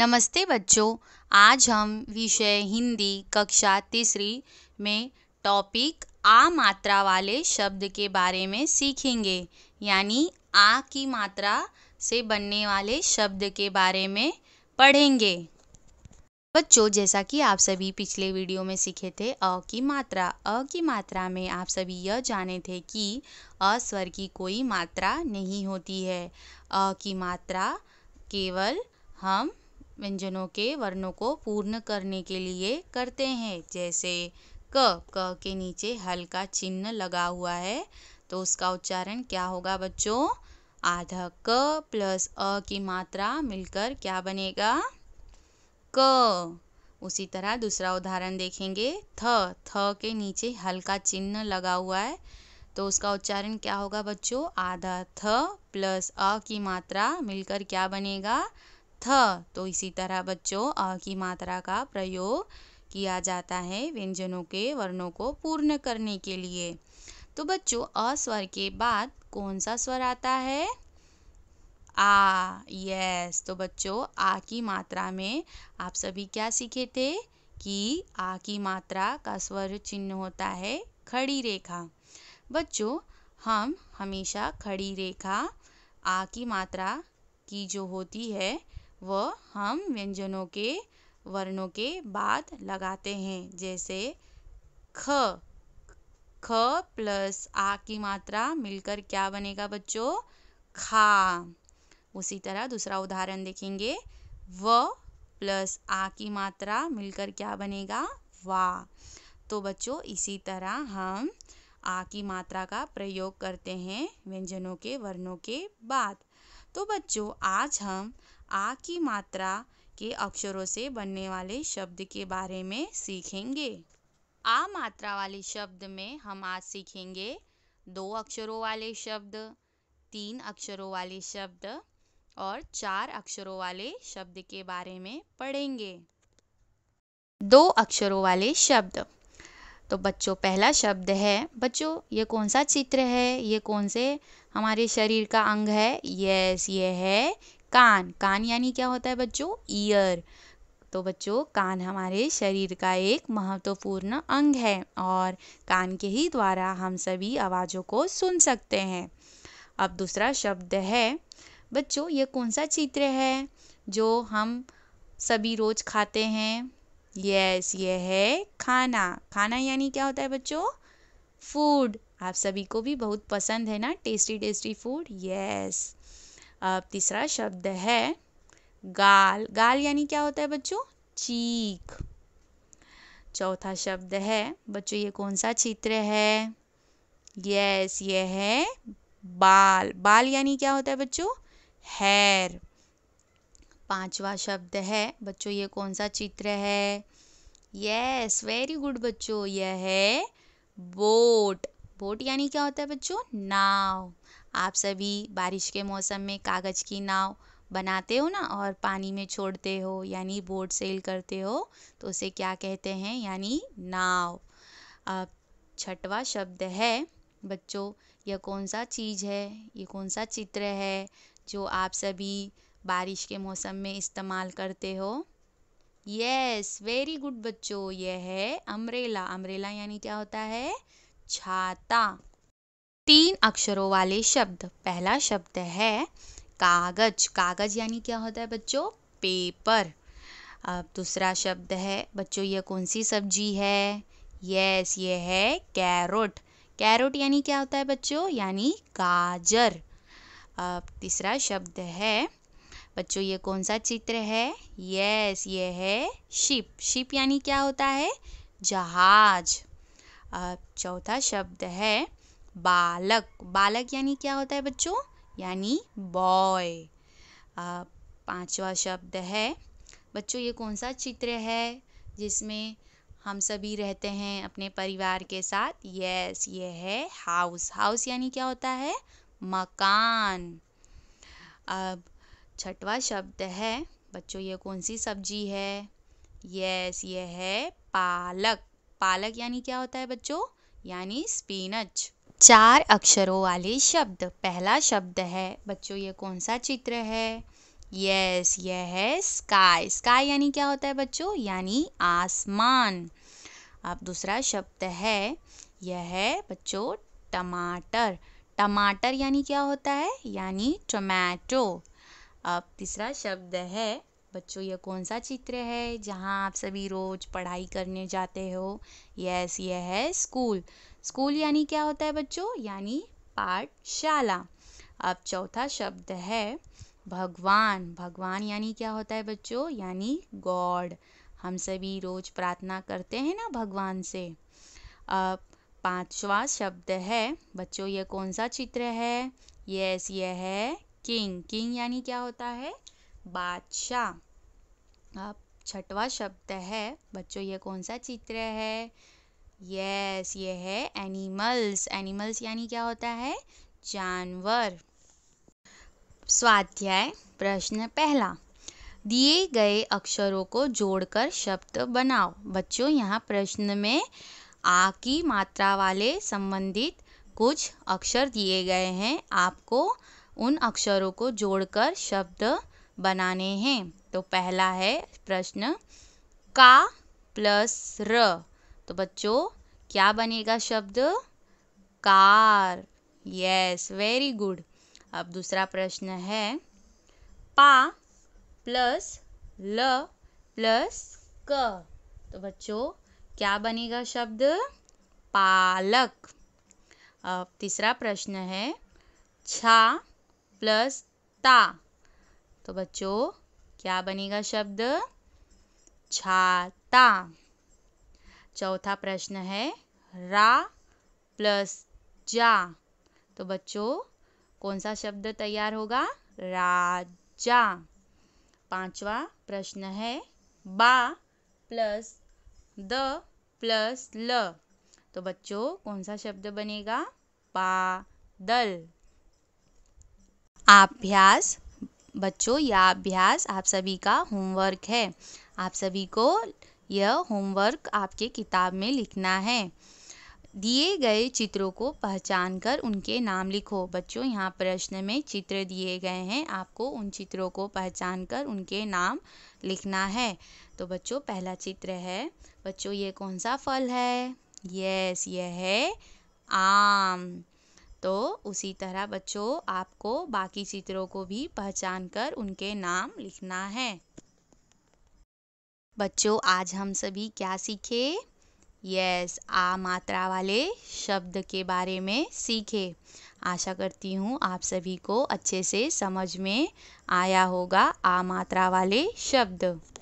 नमस्ते बच्चों आज हम विषय हिंदी कक्षा तीसरी में टॉपिक आ मात्रा वाले शब्द के बारे में सीखेंगे यानी आ की मात्रा से बनने वाले शब्द के बारे में पढ़ेंगे बच्चों जैसा कि आप सभी पिछले वीडियो में सीखे थे अ की मात्रा अ की मात्रा में आप सभी यह जाने थे कि अस्वर की कोई मात्रा नहीं होती है अ की मात्रा केवल हम व्यंजनों के वर्णों को पूर्ण करने के लिए करते हैं जैसे क क के नीचे हल्का चिन्ह लगा हुआ है तो उसका उच्चारण क्या होगा बच्चों आधा क प्लस अ की मात्रा मिलकर क्या बनेगा क उसी तरह दूसरा उदाहरण देखेंगे थ थ के नीचे हल्का चिन्ह लगा हुआ है तो उसका उच्चारण क्या होगा बच्चों आधा थ प्लस अ की मात्रा मिलकर क्या बनेगा थ तो इसी तरह बच्चों अ की मात्रा का प्रयोग किया जाता है व्यंजनों के वर्णों को पूर्ण करने के लिए तो बच्चों अ स्वर के बाद कौन सा स्वर आता है आ यस तो बच्चों आ की मात्रा में आप सभी क्या सीखे थे कि आ की मात्रा का स्वर चिन्ह होता है खड़ी रेखा बच्चों हम हमेशा खड़ी रेखा आ की मात्रा की जो होती है व हम व्यंजनों के वर्णों के बाद लगाते हैं जैसे ख ख प्लस आ की मात्रा मिलकर क्या बनेगा बच्चों खा उसी तरह दूसरा उदाहरण देखेंगे व प्लस आ की मात्रा मिलकर क्या बनेगा वा तो बच्चों इसी तरह हम आ की मात्रा का प्रयोग करते हैं व्यंजनों के वर्णों के बाद तो बच्चों आज हम आ की मात्रा के अक्षरों से बनने वाले शब्द के बारे में सीखेंगे आ मात्रा वाले शब्द में हम आज सीखेंगे दो अक्षरों वाले शब्द तीन अक्षरों वाले शब्द और चार अक्षरों वाले शब्द के बारे में पढ़ेंगे दो अक्षरों वाले शब्द तो बच्चों पहला शब्द है बच्चों ये कौन सा चित्र है ये कौन से हमारे शरीर का अंग है यस ये है कान कान यानी क्या होता है बच्चों ईयर तो बच्चों कान हमारे शरीर का एक महत्वपूर्ण अंग है और कान के ही द्वारा हम सभी आवाज़ों को सुन सकते हैं अब दूसरा शब्द है बच्चों ये कौन सा चित्र है जो हम सभी रोज़ खाते हैं यस ये है खाना खाना यानी क्या होता है बच्चों फूड आप सभी को भी बहुत पसंद है ना टेस्टी टेस्टी फूड यस अब तीसरा शब्द है गाल गाल यानी क्या होता है बच्चों चीख चौथा शब्द है बच्चों ये कौन सा चित्र है यस ये है बाल बाल यानी क्या होता है बच्चों हेयर पांचवा शब्द है बच्चों ये कौन सा चित्र है यस वेरी गुड बच्चों यह है बोट बोट यानी क्या होता है बच्चों नाव आप सभी बारिश के मौसम में कागज़ की नाव बनाते हो ना और पानी में छोड़ते हो यानी बोट सेल करते हो तो उसे क्या कहते हैं यानी नाव अब छठवा शब्द है बच्चों यह कौन सा चीज़ है ये कौन सा चित्र है जो आप सभी बारिश के मौसम में इस्तेमाल करते हो यस वेरी गुड बच्चों यह है अम्ब्रेला अम्ब्रेला यानी क्या होता है छाता तीन अक्षरों वाले शब्द पहला शब्द है कागज कागज यानी क्या होता है बच्चों पेपर अब दूसरा शब्द है बच्चों ये कौन सी सब्जी है यस ये है कैरोट कैरोट यानी क्या होता है बच्चों यानी गाजर अब तीसरा शब्द है बच्चों ये कौन सा चित्र है यस ये है शिप शिप यानी क्या होता है जहाज अब चौथा शब्द है बालक बालक यानी क्या होता है बच्चों यानी बॉय पांचवा शब्द है बच्चों ये कौन सा चित्र है जिसमें हम सभी रहते हैं अपने परिवार के साथ यस ये है हाउस हाउस यानी क्या होता है मकान अब छठवा शब्द है बच्चों ये कौन सी सब्जी है यस ये है पालक पालक यानी क्या होता है बच्चों यानी स्पिनच चार अक्षरों वाले शब्द पहला शब्द है बच्चों ये कौन सा चित्र है यस यह है स्काई स्काई यानी क्या होता है बच्चों यानी आसमान अब दूसरा शब्द है यह है बच्चों टमाटर टमाटर यानी क्या होता है यानी टमाटो अब तीसरा शब्द है बच्चों यह कौन सा चित्र है जहाँ आप सभी रोज पढ़ाई करने जाते हो यस यह है स्कूल स्कूल यानी क्या होता है बच्चों यानी पाठशाला अब चौथा शब्द है भगवान भगवान यानी क्या होता है बच्चों यानी गॉड हम सभी रोज प्रार्थना करते हैं ना भगवान से अब पांचवा शब्द है बच्चों यह कौन सा चित्र है यस यह है किंग किंग यानी क्या होता है बादशाह अब छठवा शब्द है बच्चों ये कौन सा चित्र है यस ये है एनिमल्स एनिमल्स यानी क्या होता है जानवर स्वाध्याय प्रश्न पहला दिए गए अक्षरों को जोड़कर शब्द बनाओ बच्चों यहाँ प्रश्न में आ की मात्रा वाले संबंधित कुछ अक्षर दिए गए हैं आपको उन अक्षरों को जोड़कर शब्द बनाने हैं तो पहला है प्रश्न का प्लस र तो बच्चों क्या बनेगा शब्द कार यस वेरी गुड अब दूसरा प्रश्न है पा प्लस ल प्लस क तो बच्चों क्या बनेगा शब्द पालक अब तीसरा प्रश्न है छा प्लस ता तो बच्चों क्या बनेगा शब्द छाता चौथा प्रश्न है रा प्लस जा तो बच्चों कौन सा शब्द तैयार होगा राजा पांचवा प्रश्न है बा प्लस द प्लस ल तो बच्चों कौन सा शब्द बनेगा पादल अभ्यास बच्चों यह अभ्यास आप सभी का होमवर्क है आप सभी को यह होमवर्क आपके किताब में लिखना है दिए गए चित्रों को पहचान कर उनके नाम लिखो बच्चों यहाँ प्रश्न में चित्र दिए गए हैं आपको उन चित्रों को पहचान कर उनके नाम लिखना है तो बच्चों पहला चित्र है बच्चों ये कौन सा फल है यस यह है आम तो उसी तरह बच्चों आपको बाकी चित्रों को भी पहचान कर उनके नाम लिखना है बच्चों आज हम सभी क्या सीखे यस आ मात्रा वाले शब्द के बारे में सीखे आशा करती हूँ आप सभी को अच्छे से समझ में आया होगा आ मात्रा वाले शब्द